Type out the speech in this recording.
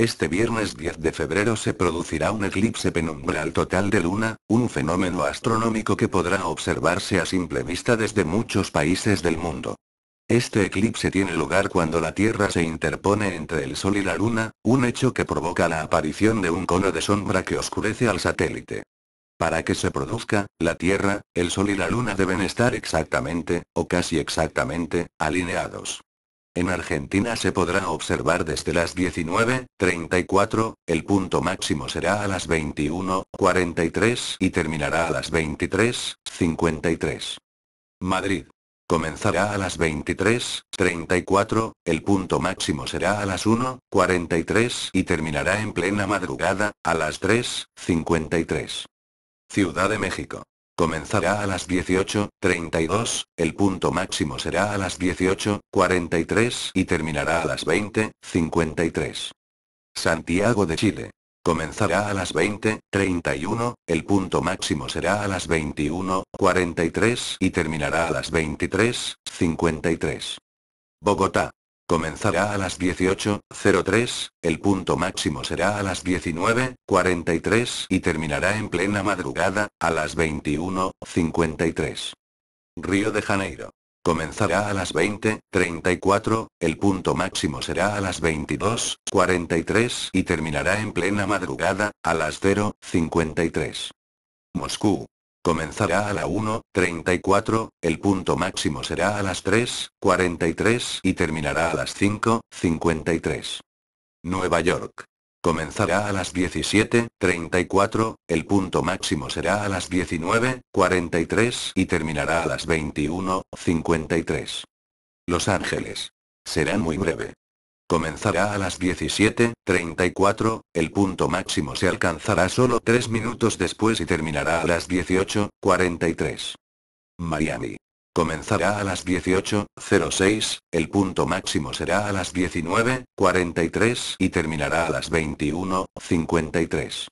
Este viernes 10 de febrero se producirá un eclipse penumbral total de luna, un fenómeno astronómico que podrá observarse a simple vista desde muchos países del mundo. Este eclipse tiene lugar cuando la Tierra se interpone entre el Sol y la Luna, un hecho que provoca la aparición de un cono de sombra que oscurece al satélite. Para que se produzca, la Tierra, el Sol y la Luna deben estar exactamente, o casi exactamente, alineados. En Argentina se podrá observar desde las 19.34, el punto máximo será a las 21.43 y terminará a las 23.53. Madrid. Comenzará a las 23.34, el punto máximo será a las 1.43 y terminará en plena madrugada, a las 3.53. Ciudad de México. Comenzará a las 18.32, el punto máximo será a las 18.43 y terminará a las 20.53. Santiago de Chile. Comenzará a las 20.31, el punto máximo será a las 21.43 y terminará a las 23.53. Bogotá. Comenzará a las 18.03, el punto máximo será a las 19.43 y terminará en plena madrugada, a las 21.53. Río de Janeiro. Comenzará a las 20.34, el punto máximo será a las 22.43 y terminará en plena madrugada, a las 0.53. Moscú. Comenzará a la 1.34, el punto máximo será a las 3.43 y terminará a las 5.53. Nueva York. Comenzará a las 17.34, el punto máximo será a las 19.43 y terminará a las 21.53. Los Ángeles. Será muy breve. Comenzará a las 17.34, el punto máximo se alcanzará solo 3 minutos después y terminará a las 18.43. Miami. Comenzará a las 18.06, el punto máximo será a las 19.43 y terminará a las 21.53.